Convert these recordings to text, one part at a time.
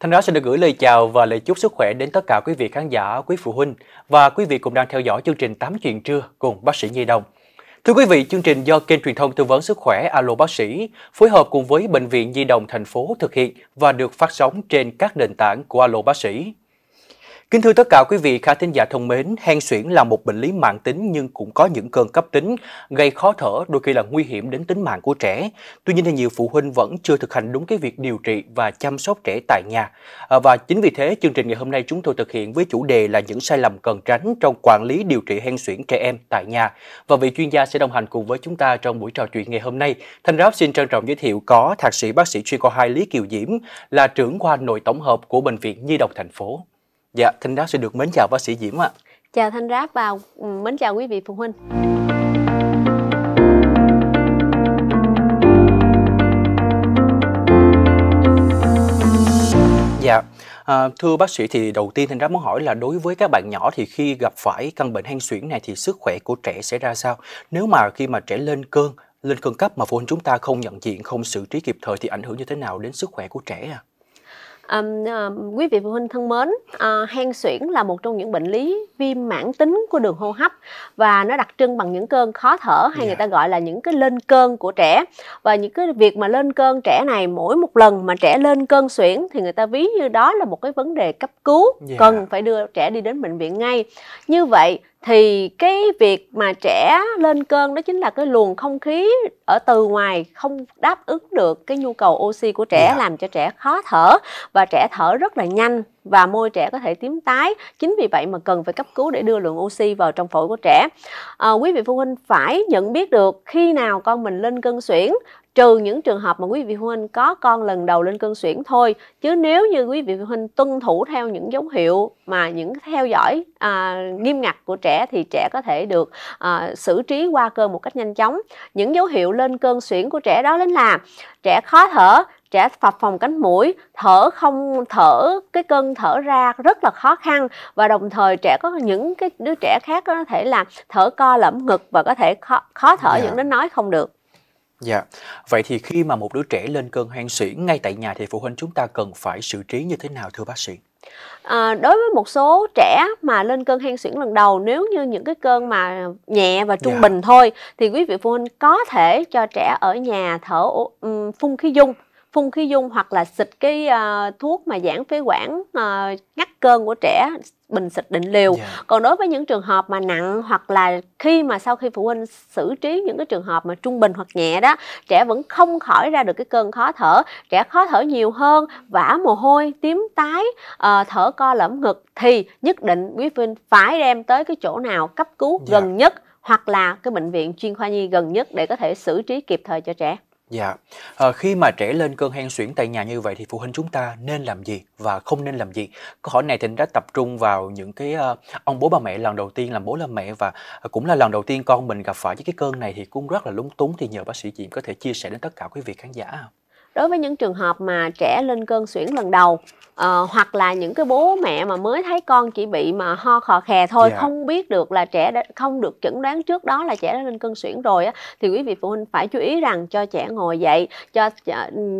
Thanh Đó xin được gửi lời chào và lời chúc sức khỏe đến tất cả quý vị khán giả, quý phụ huynh và quý vị cùng đang theo dõi chương trình 8 chuyện trưa cùng bác sĩ Nhi Đồng. Thưa quý vị, chương trình do kênh truyền thông tư vấn sức khỏe Alo Bác sĩ phối hợp cùng với Bệnh viện Nhi Đồng thành phố thực hiện và được phát sóng trên các nền tảng của Alo Bác sĩ. Kính thưa tất cả quý vị khả thính giả thông mến, hen suyễn là một bệnh lý mạng tính nhưng cũng có những cơn cấp tính gây khó thở, đôi khi là nguy hiểm đến tính mạng của trẻ. Tuy nhiên thì nhiều phụ huynh vẫn chưa thực hành đúng cái việc điều trị và chăm sóc trẻ tại nhà. À, và chính vì thế chương trình ngày hôm nay chúng tôi thực hiện với chủ đề là những sai lầm cần tránh trong quản lý điều trị hen suyễn trẻ em tại nhà. Và vị chuyên gia sẽ đồng hành cùng với chúng ta trong buổi trò chuyện ngày hôm nay. Thanh Ráp xin trân trọng giới thiệu có thạc sĩ bác sĩ chuyên khoa 2 Lý Kiều Diễm là trưởng khoa nội tổng hợp của bệnh viện Nhi đồng thành phố. Dạ, Thanh Ráp sẽ được mến chào bác sĩ Diễm ạ. Chào Thanh Ráp và ừ, mến chào quý vị phụ huynh. Dạ, à, thưa bác sĩ thì đầu tiên Thanh Ráp muốn hỏi là đối với các bạn nhỏ thì khi gặp phải căn bệnh hen suyễn này thì sức khỏe của trẻ sẽ ra sao? Nếu mà khi mà trẻ lên cơn, lên cơn cấp mà phụ huynh chúng ta không nhận diện, không xử trí kịp thời thì ảnh hưởng như thế nào đến sức khỏe của trẻ à? À, à, quý vị phụ huynh thân mến, à, ờ, hen suyễn là một trong những bệnh lý viêm mãn tính của đường hô hấp và nó đặc trưng bằng những cơn khó thở hay yeah. người dạ. ta gọi là những cái lên cơn của trẻ. Và những cái việc mà lên cơn trẻ này mỗi một lần mà trẻ lên cơn suyễn thì người ta ví như đó là một cái vấn đề cấp cứu yeah. Dạ. cần phải đưa trẻ đi đến bệnh viện ngay. Như vậy thì cái việc mà trẻ lên cơn đó chính là cái luồng không khí ở từ ngoài không đáp ứng được cái nhu cầu oxy của trẻ yeah. Dạ. làm cho trẻ khó thở và trẻ thở rất là nhanh và môi trẻ có thể tím tái chính vì vậy mà cần phải cấp cứu để đưa lượng oxy vào trong phổi của trẻ à, quý vị phụ huynh phải nhận biết được khi nào con mình lên cơn suyễn trừ những trường hợp mà quý vị phụ huynh có con lần đầu lên cơn suyễn thôi chứ nếu như quý vị phụ huynh tuân thủ theo những dấu hiệu mà những theo dõi à, nghiêm ngặt của trẻ thì trẻ có thể được à, xử trí qua cơn một cách nhanh chóng những dấu hiệu lên cơn suyễn của trẻ đó đến là trẻ khó thở trẻ phập phòng cánh mũi thở không thở cái cơn thở ra rất là khó khăn và đồng thời trẻ có những cái đứa trẻ khác có thể là thở co lõm ngực và có thể khó, khó thở yeah. Dạ. dẫn đến nói không được Dạ, vậy thì khi mà một đứa trẻ lên cơn hen suyễn ngay tại nhà thì phụ huynh chúng ta cần phải xử trí như thế nào thưa bác sĩ? À, đối với một số trẻ mà lên cơn hen suyễn lần đầu nếu như những cái cơn mà nhẹ và trung yeah. Dạ. bình thôi thì quý vị phụ huynh có thể cho trẻ ở nhà thở um, phun khí dung phun khí dung hoặc là xịt cái uh, thuốc mà giãn phế quản uh, ngắt cơn của trẻ bình xịt định liều yeah. Dạ. còn đối với những trường hợp mà nặng hoặc là khi mà sau khi phụ huynh xử trí những cái trường hợp mà trung bình hoặc nhẹ đó trẻ vẫn không khỏi ra được cái cơn khó thở trẻ khó thở nhiều hơn vã mồ hôi tím tái uh, thở co lõm ngực thì nhất định quý phụ huynh phải đem tới cái chỗ nào cấp cứu yeah. Dạ. gần nhất hoặc là cái bệnh viện chuyên khoa nhi gần nhất để có thể xử trí kịp thời cho trẻ Dạ, à, khi mà trẻ lên cơn hen suyễn tại nhà như vậy thì phụ huynh chúng ta nên làm gì và không nên làm gì? Câu hỏi này thì đã tập trung vào những cái uh, ông bố bà mẹ lần đầu tiên làm bố làm mẹ và ờ, cũng là lần đầu tiên con mình gặp phải với cái cơn này thì cũng rất là lúng túng thì nhờ bác sĩ chị có thể chia sẻ đến tất cả quý vị khán giả. Đối với những trường hợp mà trẻ lên cơn suyễn lần đầu ờ, hoặc là những cái bố mẹ mà mới thấy con chỉ bị mà ho khò khè thôi dạ. không biết được là trẻ đã không được chẩn đoán trước đó là trẻ đã lên cơn suyễn rồi á thì quý vị phụ huynh phải chú ý rằng cho trẻ ngồi dậy cho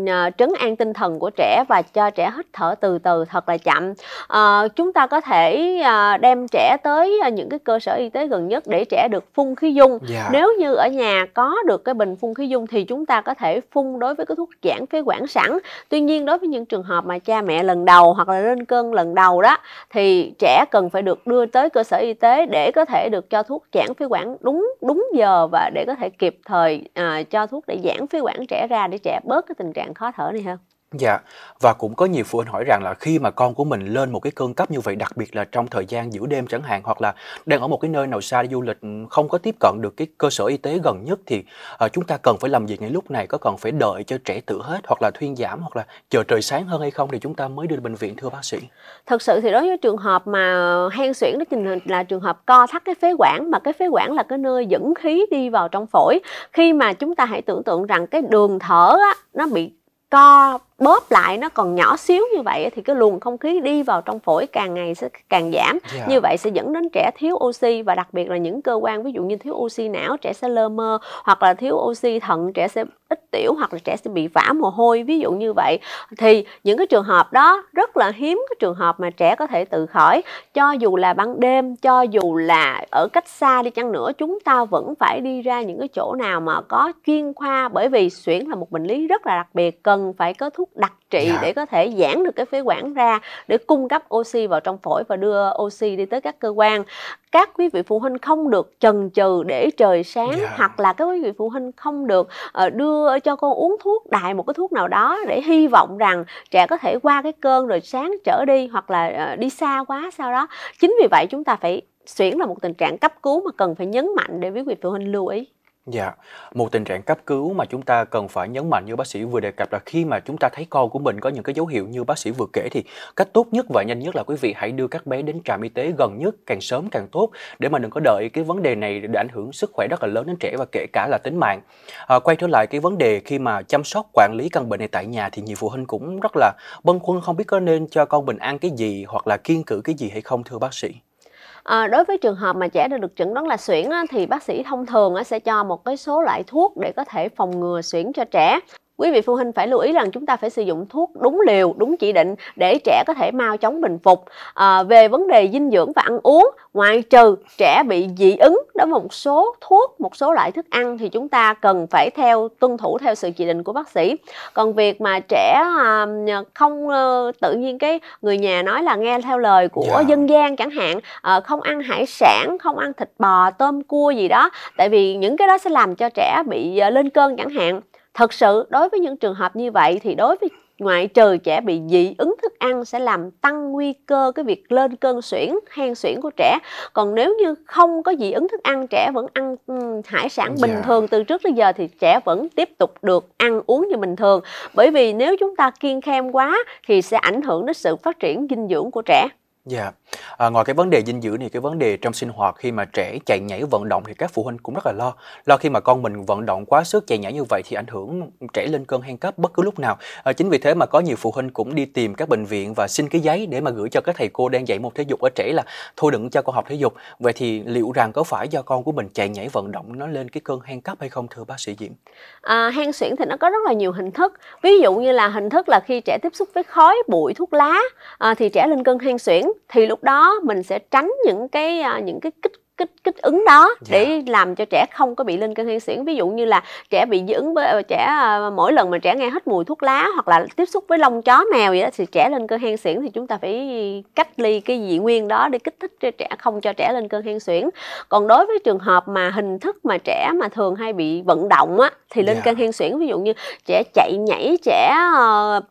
ờ, trấn an tinh thần của trẻ và cho trẻ hít thở từ từ thật là chậm à, chúng ta có thể ờ, đem trẻ tới những cái cơ sở y tế gần nhất để trẻ được phun khí dung dạ. nếu như ở nhà có được cái bình phun khí dung thì chúng ta có thể phun đối với cái thuốc giãn phế quản sẵn tuy nhiên đối với những trường hợp mà cha mẹ lần đầu hoặc là lên cơn lần đầu đó thì trẻ cần phải được đưa tới cơ sở y tế để có thể được cho thuốc giãn phế quản đúng đúng giờ và để có thể kịp thời à, cho thuốc để giãn phế quản trẻ ra để trẻ bớt cái tình trạng khó thở này hơn Dạ, và cũng có nhiều phụ huynh hỏi rằng là khi mà con của mình lên một cái cơn cấp như vậy, đặc biệt là trong thời gian giữa đêm chẳng hạn, hoặc là đang ở một cái nơi nào xa du lịch ừ, không có tiếp cận được cái cơ sở y tế gần nhất thì uh, chúng ta cần phải làm gì ngay lúc này? Có cần phải đợi cho trẻ tự hết hoặc là thuyên giảm hoặc là chờ trời sáng hơn hay không thì chúng ta mới đưa đến bệnh viện thưa bác sĩ? Thật sự thì đối với trường hợp mà hen suyễn đó chính là trường hợp co thắt cái phế quản mà cái phế quản là cái nơi dẫn khí đi vào trong phổi. Khi mà chúng ta hãy tưởng tượng rằng cái đường thở á, nó bị co bóp lại nó còn nhỏ xíu như vậy thì cái luồng không khí đi vào trong phổi càng ngày sẽ càng giảm yeah. Dạ. như vậy sẽ dẫn đến trẻ thiếu oxy và đặc biệt là những cơ quan ví dụ như thiếu oxy não trẻ sẽ lơ mơ hoặc là thiếu oxy thận trẻ sẽ ít tiểu hoặc là trẻ sẽ bị vã mồ hôi ví dụ như vậy thì những cái trường hợp đó rất là hiếm cái trường hợp mà trẻ có thể tự khỏi cho dù là ban đêm cho dù là ở cách xa đi chăng nữa chúng ta vẫn phải đi ra những cái chỗ nào mà có chuyên khoa bởi vì xuyển là một bệnh lý rất là đặc biệt cần phải có thuốc thuốc đặc trị dạ. để có thể giãn được cái phế quản ra để cung cấp oxy vào trong phổi và đưa oxy đi tới các cơ quan các quý vị phụ huynh không được chần chừ để trời sáng Dạ. hoặc là các quý vị phụ huynh không được ờ, đưa cho con uống thuốc đại một cái thuốc nào đó để hy vọng rằng trẻ có thể qua cái cơn rồi sáng trở đi hoặc là ờ, đi xa quá sau đó chính vì vậy chúng ta phải xuyển là một tình trạng cấp cứu mà cần phải nhấn mạnh để quý vị phụ huynh lưu ý Dạ, một tình trạng cấp cứu mà chúng ta cần phải nhấn mạnh như bác sĩ vừa đề cập là khi mà chúng ta thấy con của mình có những cái dấu hiệu như bác sĩ vừa kể thì cách tốt nhất và nhanh nhất là quý vị hãy đưa các bé đến trạm y tế gần nhất càng sớm càng tốt để mà đừng có đợi cái vấn đề này để ảnh hưởng sức khỏe rất là lớn đến trẻ và kể cả là tính mạng. À, quay trở lại cái vấn đề khi mà chăm sóc quản lý căn bệnh này tại nhà thì nhiều phụ huynh cũng rất là băn khoăn không biết có nên cho con mình ăn cái gì hoặc là kiêng cử cái gì hay không thưa bác sĩ. À, đối với trường hợp mà trẻ đã được chẩn đoán là suyễn thì bác sĩ thông thường sẽ cho một cái số loại thuốc để có thể phòng ngừa suyễn cho trẻ quý vị phụ huynh phải lưu ý rằng chúng ta phải sử dụng thuốc đúng liều đúng chỉ định để trẻ có thể mau chóng bình phục à, về vấn đề dinh dưỡng và ăn uống ngoại trừ trẻ bị dị ứng đối với một số thuốc một số loại thức ăn thì chúng ta cần phải theo tuân thủ theo sự chỉ định của bác sĩ còn việc mà trẻ à, không à, tự nhiên cái người nhà nói là nghe theo lời của yeah. Dạ. dân gian chẳng hạn à, không ăn hải sản không ăn thịt bò tôm cua gì đó tại vì những cái đó sẽ làm cho trẻ bị à, lên cơn chẳng hạn thật sự đối với những trường hợp như vậy thì đối với ngoại trừ trẻ bị dị ứng thức ăn sẽ làm tăng nguy cơ cái việc lên cơn suyễn hen suyễn của trẻ còn nếu như không có dị ứng thức ăn trẻ vẫn ăn hải sản bình yeah. Dạ. thường từ trước tới giờ thì trẻ vẫn tiếp tục được ăn uống như bình thường bởi vì nếu chúng ta kiêng khem quá thì sẽ ảnh hưởng đến sự phát triển dinh dưỡng của trẻ Dạ, à, ngoài cái vấn đề dinh dưỡng thì cái vấn đề trong sinh hoạt khi mà trẻ chạy nhảy vận động thì các phụ huynh cũng rất là lo. Lo khi mà con mình vận động quá sức chạy nhảy như vậy thì ảnh hưởng trẻ lên cơn hen cấp bất cứ lúc nào. À, chính vì thế mà có nhiều phụ huynh cũng đi tìm các bệnh viện và xin cái giấy để mà gửi cho các thầy cô đang dạy môn thể dục ở trẻ là thôi đừng cho con học thể dục. Vậy thì liệu rằng có phải do con của mình chạy nhảy vận động nó lên cái cơn hen cấp hay không thưa bác sĩ Diễm? À, hen suyễn thì nó có rất là nhiều hình thức. Ví dụ như là hình thức là khi trẻ tiếp xúc với khói, bụi, thuốc lá à, thì trẻ lên cơn hen suyễn thì lúc đó mình sẽ tránh những cái à, những cái kích kích kích ứng đó để yeah. Dạ. làm cho trẻ không có bị lên cơn hen suyễn ví dụ như là trẻ bị dị với ờ, trẻ à, mỗi lần mà trẻ nghe hết mùi thuốc lá hoặc là tiếp xúc với lông chó mèo vậy đó thì trẻ lên cơn hen suyễn thì chúng ta phải cách ly cái dị nguyên đó để kích thích cho trẻ không cho trẻ lên cơn hen suyễn còn đối với trường hợp mà hình thức mà trẻ mà thường hay bị vận động á thì lên yeah. Dạ. cơn hen suyễn ví dụ như trẻ chạy nhảy trẻ uh,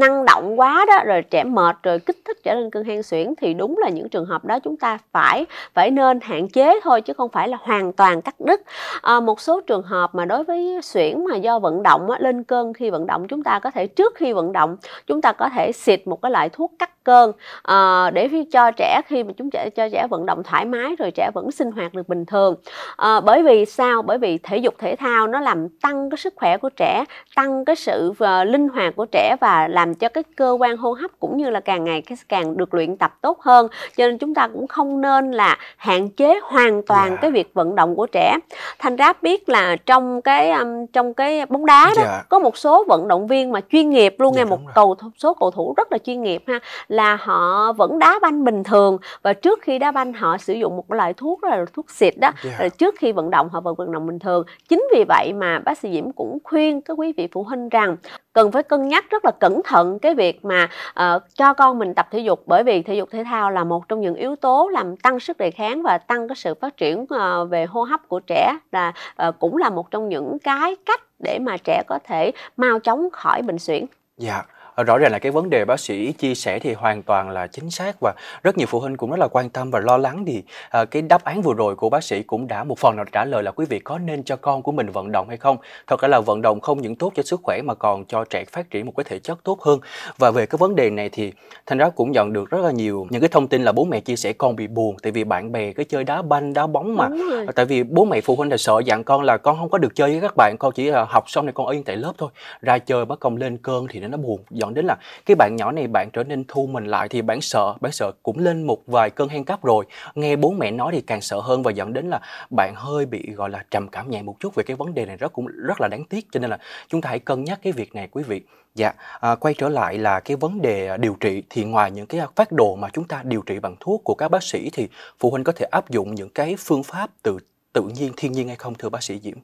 năng động quá đó rồi trẻ mệt rồi kích thích trở lên cơn hen suyễn thì đúng là những trường hợp đó chúng ta phải phải nên hạn chế thôi chứ không phải là hoàn toàn cắt đứt à, một số trường hợp mà đối với suyễn mà do vận động á, lên cơn khi vận động chúng ta có thể trước khi vận động chúng ta có thể xịt một cái loại thuốc cắt cơn à, để cho trẻ khi mà chúng trẻ cho trẻ vận động thoải mái rồi trẻ vẫn sinh hoạt được bình thường à, bởi vì sao bởi vì thể dục thể thao nó làm tăng cái sức khỏe của trẻ tăng cái sự linh hoạt của trẻ và và làm cho cái cơ quan hô hấp cũng như là càng ngày cái càng được luyện tập tốt hơn cho nên chúng ta cũng không nên là hạn chế hoàn toàn yeah. Dạ. cái việc vận động của trẻ thành ra biết là trong cái um, trong cái bóng đá đó yeah. Dạ. có một số vận động viên mà chuyên nghiệp luôn yeah, dạ, nghe một cầu số cầu thủ rất là chuyên nghiệp ha là họ vẫn đá banh bình thường và trước khi đá banh họ sử dụng một loại thuốc là thuốc xịt đó yeah. trước khi vận động họ vẫn vận động bình thường chính vì vậy mà bác sĩ Diễm cũng khuyên các quý vị phụ huynh rằng cần phải cân nhắc rất là cẩn thận cái việc mà uh, cho con mình tập thể dục bởi vì thể dục thể thao là một trong những yếu tố làm tăng sức đề kháng và tăng cái sự phát triển uh, về hô hấp của trẻ là uh, cũng là một trong những cái cách để mà trẻ có thể mau chóng khỏi bệnh suyễn. Dạ. Ờ, rõ ràng là cái vấn đề bác sĩ chia sẻ thì hoàn toàn là chính xác và rất nhiều phụ huynh cũng rất là quan tâm và lo lắng thì à, cái đáp án vừa rồi của bác sĩ cũng đã một phần nào trả lời là quý vị có nên cho con của mình vận động hay không thật ra là vận động không những tốt cho sức khỏe mà còn cho trẻ phát triển một cái thể chất tốt hơn và về cái vấn đề này thì thành ra cũng nhận được rất là nhiều những cái thông tin là bố mẹ chia sẻ con bị buồn tại vì bạn bè cứ chơi đá banh đá bóng mà tại vì bố mẹ phụ huynh là sợ dặn con là con không có được chơi với các bạn con chỉ là ờ, học xong thì con ở yên tại lớp thôi ra chơi bắt công lên cơn thì nó buồn dẫn đến là cái bạn nhỏ này bạn trở nên thu mình lại thì bạn sợ bạn sợ cũng lên một vài cơn hen cấp rồi nghe bố mẹ nói thì càng sợ hơn và dẫn đến là bạn hơi bị gọi là trầm cảm nhẹ một chút về cái vấn đề này rất cũng rất là đáng tiếc cho nên là chúng ta hãy cân nhắc cái việc này quý vị Dạ, à, quay trở lại là cái vấn đề à, điều trị thì ngoài những cái phát đồ mà chúng ta điều trị bằng thuốc của các bác sĩ thì phụ huynh có thể áp dụng những cái phương pháp từ tự nhiên thiên nhiên hay không thưa bác sĩ Diễm?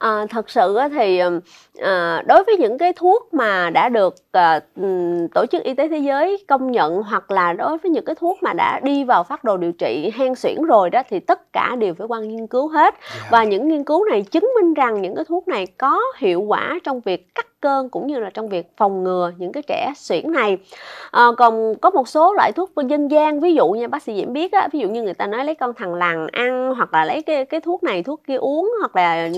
à, thật sự thì à, đối với những cái thuốc mà đã được à, tổ chức y tế thế giới công nhận hoặc là đối với những cái thuốc mà đã đi vào phát đồ điều trị hen suyễn rồi đó thì tất cả đều phải qua nghiên cứu hết yeah. Dạ. và những nghiên cứu này chứng minh rằng những cái thuốc này có hiệu quả trong việc cắt cơn cũng như là trong việc phòng ngừa những cái trẻ suyễn này à, còn có một số loại thuốc dân gian ví dụ như bác sĩ diễm biết á ví dụ như người ta nói lấy con thằng lằn ăn hoặc là lấy cái cái thuốc này thuốc kia uống hoặc là yeah.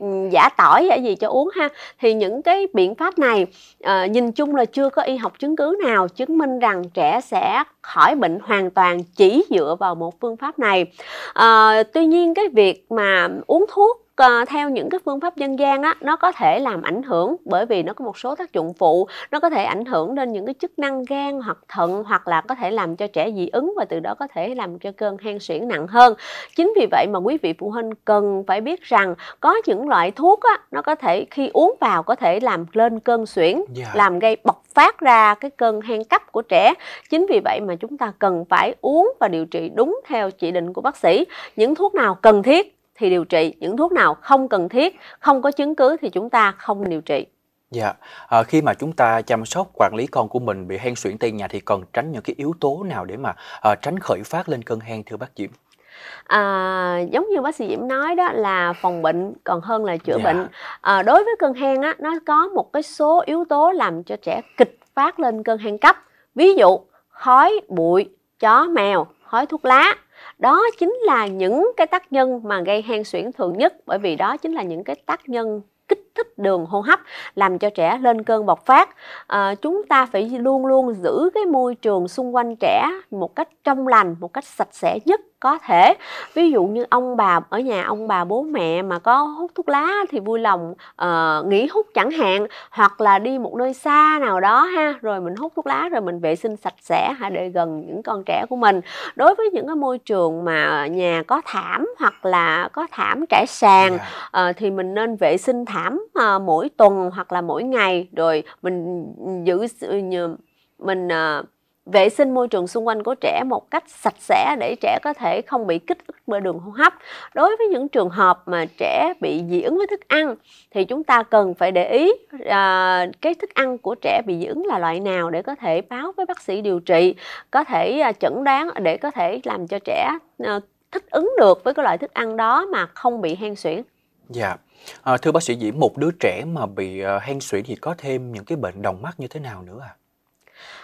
Dạ. giả tỏi giả gì cho uống ha thì những cái biện pháp này à, nhìn chung là chưa có y học chứng cứ nào chứng minh rằng trẻ sẽ khỏi bệnh hoàn toàn chỉ dựa vào một phương pháp này à, tuy nhiên cái việc mà uống thuốc Ờ, theo những cái phương pháp dân gian á nó có thể làm ảnh hưởng bởi vì nó có một số tác dụng phụ nó có thể ảnh hưởng đến những cái chức năng gan hoặc thận hoặc là có thể làm cho trẻ dị ứng và từ đó có thể làm cho cơn hen suyễn nặng hơn chính vì vậy mà quý vị phụ huynh cần phải biết rằng có những loại thuốc á nó có thể khi uống vào có thể làm lên cơn suyễn yeah. Dạ. làm gây bộc phát ra cái cơn hen cấp của trẻ chính vì vậy mà chúng ta cần phải uống và điều trị đúng theo chỉ định của bác sĩ những thuốc nào cần thiết thì điều trị những thuốc nào không cần thiết không có chứng cứ thì chúng ta không điều trị Dạ, à, khi mà chúng ta chăm sóc quản lý con của mình bị hen suyễn tay nhà thì cần tránh những cái yếu tố nào để mà à, tránh khởi phát lên cơn hen thưa bác Diễm? à, giống như bác sĩ Diễm nói đó là phòng bệnh còn hơn là chữa yeah. Dạ. bệnh à, đối với cơn hen á nó có một cái số yếu tố làm cho trẻ kịch phát lên cơn hen cấp ví dụ khói bụi chó mèo khói thuốc lá đó chính là những cái tác nhân mà gây hen suyễn thường nhất bởi vì đó chính là những cái tác nhân kích thích đường hô hấp làm cho trẻ lên cơn bộc phát à, chúng ta phải luôn luôn giữ cái môi trường xung quanh trẻ một cách trong lành một cách sạch sẽ nhất có thể ví dụ như ông bà ở nhà ông bà bố mẹ mà có hút thuốc lá thì vui lòng uh, nghỉ hút chẳng hạn hoặc là đi một nơi xa nào đó ha rồi mình hút thuốc lá rồi mình vệ sinh sạch sẽ hả để gần những con trẻ của mình đối với những cái môi trường mà nhà có thảm hoặc là có thảm trải sàn uh, thì mình nên vệ sinh thảm uh, mỗi tuần hoặc là mỗi ngày rồi mình giữ mình uh, vệ sinh môi trường xung quanh của trẻ một cách sạch sẽ để trẻ có thể không bị kích ứng bởi đường hô hấp. Đối với những trường hợp mà trẻ bị dị ứng với thức ăn thì chúng ta cần phải để ý à, cái thức ăn của trẻ bị dị ứng là loại nào để có thể báo với bác sĩ điều trị, có thể à, chẩn đoán để có thể làm cho trẻ à, thích ứng được với cái loại thức ăn đó mà không bị hen suyễn. Dạ. À, thưa bác sĩ Diễm, một đứa trẻ mà bị à, hen suyễn thì có thêm những cái bệnh đồng mắt như thế nào nữa à?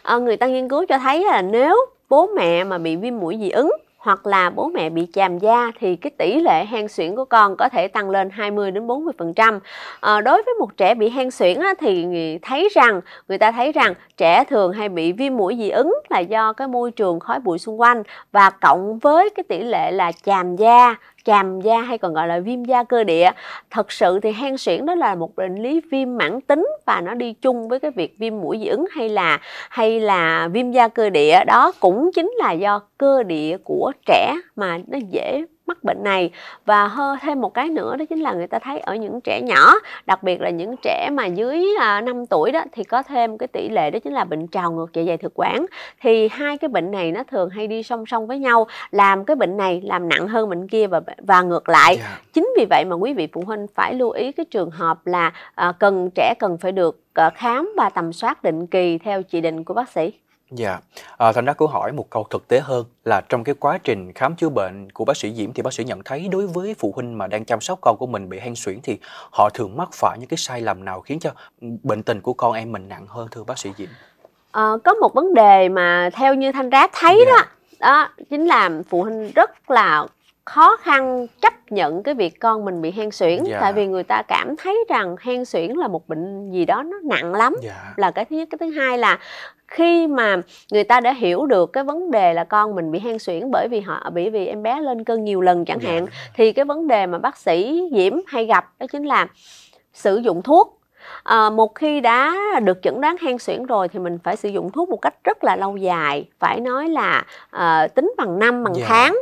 Ờ, người ta nghiên cứu cho thấy là nếu bố mẹ mà bị viêm mũi dị ứng hoặc là bố mẹ bị chàm da thì cái tỷ lệ hen suyễn của con có thể tăng lên 20 đến 40 phần trăm ờ, đối với một trẻ bị hen suyễn thì thấy rằng người ta thấy rằng trẻ thường hay bị viêm mũi dị ứng là do cái môi trường khói bụi xung quanh và cộng với cái tỷ lệ là chàm da chàm da hay còn gọi là viêm da cơ địa thật sự thì hen suyễn đó là một bệnh lý viêm mãn tính và nó đi chung với cái việc viêm mũi dị ứng hay là hay là viêm da cơ địa đó cũng chính là do cơ địa của trẻ mà nó dễ mắc bệnh này và hơn thêm một cái nữa đó chính là người ta thấy ở những trẻ nhỏ đặc biệt là những trẻ mà dưới 5 à, tuổi đó thì có thêm cái tỷ lệ đó chính là bệnh trào ngược dạ dày thực quản thì hai cái bệnh này nó thường hay đi song song với nhau làm cái bệnh này làm nặng hơn bệnh kia và và ngược lại yeah. Dạ. chính vì vậy mà quý vị phụ huynh phải lưu ý cái trường hợp là à, cần trẻ cần phải được à, khám và tầm soát định kỳ theo chỉ định của bác sĩ Dạ, à, thành ra câu hỏi một câu thực tế hơn là trong cái quá trình khám chữa bệnh của bác sĩ Diễm thì bác sĩ nhận thấy đối với phụ huynh mà đang chăm sóc con của mình bị hen suyễn thì họ thường mắc phải những cái sai lầm nào khiến cho bệnh tình của con em mình nặng hơn thưa bác sĩ Diễm? À, có một vấn đề mà theo như Thanh Rác thấy yeah. Dạ. đó, đó chính là phụ huynh rất là khó khăn chấp nhận cái việc con mình bị hen suyễn dạ. tại vì người ta cảm thấy rằng hen suyễn là một bệnh gì đó nó nặng lắm dạ. là cái thứ nhất cái thứ hai là khi mà người ta đã hiểu được cái vấn đề là con mình bị hen suyễn bởi vì họ bị vì em bé lên cơn nhiều lần chẳng dạ. hạn thì cái vấn đề mà bác sĩ diễm hay gặp đó chính là sử dụng thuốc À, một khi đã được chẩn đoán hen suyễn rồi thì mình phải sử dụng thuốc một cách rất là lâu dài phải nói là à, tính bằng năm bằng yeah. Dạ. tháng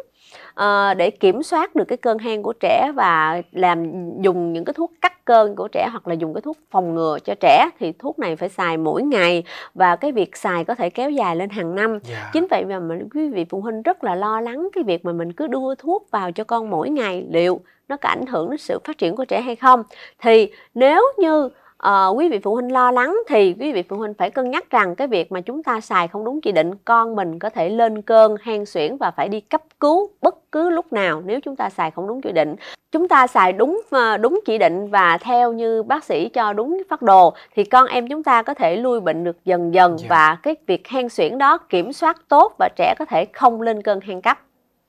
Ờ, để kiểm soát được cái cơn hen của trẻ và làm dùng những cái thuốc cắt cơn của trẻ hoặc là dùng cái thuốc phòng ngừa cho trẻ thì thuốc này phải xài mỗi ngày và cái việc xài có thể kéo dài lên hàng năm yeah. Dạ. chính vậy mà quý vị phụ huynh rất là lo lắng cái việc mà mình cứ đưa thuốc vào cho con mỗi ngày liệu nó có ảnh hưởng đến sự phát triển của trẻ hay không thì nếu như uh, quý vị phụ huynh lo lắng thì quý vị phụ huynh phải cân nhắc rằng cái việc mà chúng ta xài không đúng chỉ định con mình có thể lên cơn hen suyễn và phải đi cấp cứu bất cứ lúc nào nếu chúng ta xài không đúng chỉ định chúng ta xài đúng ờ, đúng chỉ định và theo như bác sĩ cho đúng phát đồ thì con em chúng ta có thể lui bệnh được dần dần dạ. và cái việc hen suyễn đó kiểm soát tốt và trẻ có thể không lên cơn hen cấp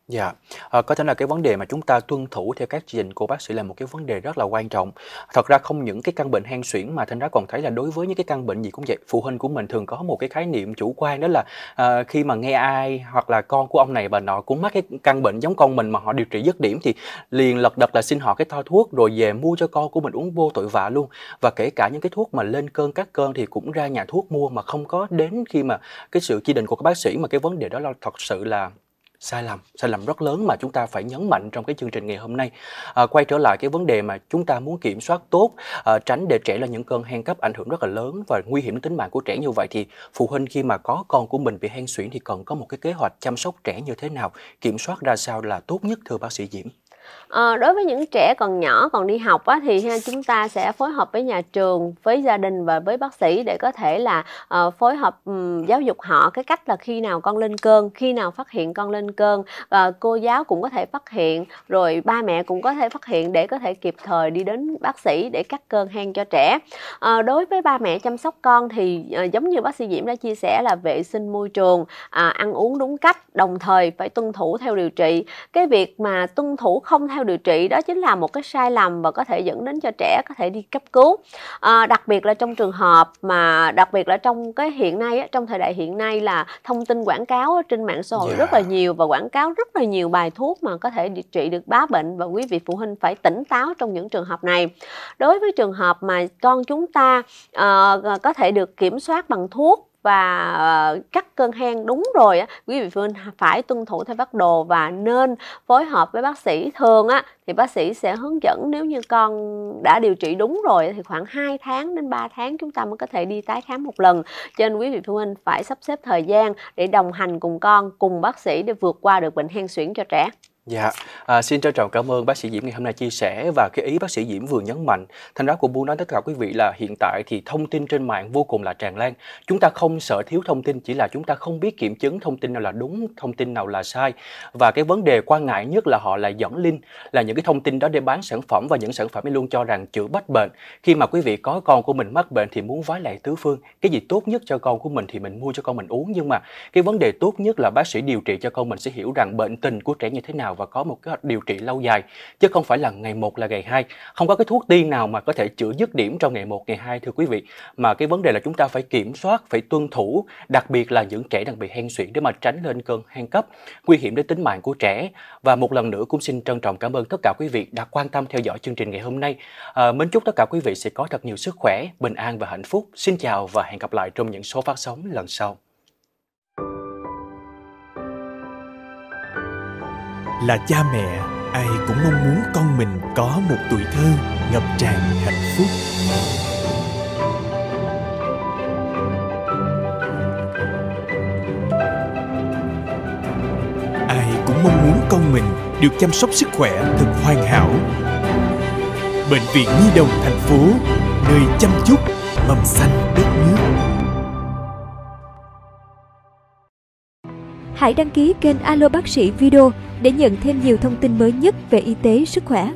Dạ, à, có thể là cái vấn đề mà chúng ta tuân thủ theo các chỉ định của bác sĩ là một cái vấn đề rất là quan trọng. Thật ra không những cái căn bệnh hen suyễn mà thành ra còn thấy là đối với những cái căn bệnh gì cũng vậy, phụ huynh của mình thường có một cái khái niệm chủ quan đó là à, khi mà nghe ai hoặc là con của ông này bà nọ cũng mắc cái căn bệnh giống con mình mà họ điều trị dứt điểm thì liền lật đật là xin họ cái thoa thuốc rồi về mua cho con của mình uống vô tội vạ luôn. Và kể cả những cái thuốc mà lên cơn các cơn thì cũng ra nhà thuốc mua mà không có đến khi mà cái sự chỉ định của các bác sĩ mà cái vấn đề đó là thật sự là sai lầm sai lầm rất lớn mà chúng ta phải nhấn mạnh trong cái chương trình ngày hôm nay à, quay trở lại cái vấn đề mà chúng ta muốn kiểm soát tốt à, tránh để trẻ là những cơn hen cấp ảnh hưởng rất là lớn và nguy hiểm đến tính mạng của trẻ như vậy thì phụ huynh khi mà có con của mình bị hen suyễn thì cần có một cái kế hoạch chăm sóc trẻ như thế nào kiểm soát ra sao là tốt nhất thưa bác sĩ diễm à, đối với những trẻ còn nhỏ còn đi học á, thì ha, chúng ta sẽ phối hợp với nhà trường với gia đình và với bác sĩ để có thể là uh, phối hợp um, giáo dục họ cái cách là khi nào con lên cơn khi nào phát hiện con lên cơn uh, cô giáo cũng có thể phát hiện rồi ba mẹ cũng có thể phát hiện để có thể kịp thời đi đến bác sĩ để cắt cơn hen cho trẻ uh, đối với ba mẹ chăm sóc con thì uh, giống như bác sĩ diễm đã chia sẻ là vệ sinh môi trường uh, ăn uống đúng cách đồng thời phải tuân thủ theo điều trị cái việc mà tuân thủ không không theo điều trị đó chính là một cái sai lầm và có thể dẫn đến cho trẻ có thể đi cấp cứu à, đặc biệt là trong trường hợp mà đặc biệt là trong cái hiện nay trong thời đại hiện nay là thông tin quảng cáo trên mạng xã hội yeah. rất là dạ. nhiều và quảng cáo rất là nhiều bài thuốc mà có thể điều trị được bá bệnh và quý vị phụ huynh phải tỉnh táo trong những trường hợp này đối với trường hợp mà con chúng ta uh, có thể được kiểm soát bằng thuốc và ờ, cắt cơn hen đúng rồi á quý vị phụ huynh phải tuân thủ theo phác đồ và nên phối hợp với bác sĩ thường á thì bác sĩ sẽ hướng dẫn nếu như con đã điều trị đúng rồi thì khoảng 2 tháng đến 3 tháng chúng ta mới có thể đi tái khám một lần cho nên quý vị phụ huynh phải sắp xếp thời gian để đồng hành cùng con cùng bác sĩ để vượt qua được bệnh hen suyễn cho trẻ Dạ, à, xin trân trọng cảm ơn bác sĩ Diễm ngày hôm nay chia sẻ và cái ý bác sĩ Diễm vừa nhấn mạnh. Thành ra cũng muốn nói tất cả quý vị là hiện tại thì thông tin trên mạng vô cùng là tràn lan. Chúng ta không sợ thiếu thông tin, chỉ là chúng ta không biết kiểm chứng thông tin nào là đúng, thông tin nào là sai. Và cái vấn đề quan ngại nhất là họ lại dẫn link là những cái thông tin đó để bán sản phẩm và những sản phẩm ấy luôn cho rằng chữa bách bệnh. Khi mà quý vị có con của mình mắc bệnh thì muốn vái lại tứ phương, cái gì tốt nhất cho con của mình thì mình mua cho con mình uống nhưng mà cái vấn đề tốt nhất là bác sĩ điều trị cho con mình sẽ hiểu rằng bệnh tình của trẻ như thế nào và có một cái điều trị lâu dài chứ không phải là ngày một là ngày hai không có cái thuốc tiên nào mà có thể chữa dứt điểm trong ngày một ngày hai thưa quý vị mà cái vấn đề là chúng ta phải kiểm soát phải tuân thủ đặc biệt là những trẻ đang bị hen suyễn để mà tránh lên cơn hen cấp nguy hiểm đến tính mạng của trẻ và một lần nữa cũng xin trân trọng cảm ơn tất cả quý vị đã quan tâm theo dõi chương trình ngày hôm nay à, mến chúc tất cả quý vị sẽ có thật nhiều sức khỏe bình an và hạnh phúc xin chào và hẹn gặp lại trong những số phát sóng lần sau là cha mẹ ai cũng mong muốn con mình có một tuổi thơ ngập tràn hạnh phúc ai cũng mong muốn con mình được chăm sóc sức khỏe thật hoàn hảo bệnh viện nhi đồng thành phố nơi chăm chút mầm xanh đất nước hãy đăng ký kênh Alo Bác sĩ Video để nhận thêm nhiều thông tin mới nhất về y tế sức khỏe.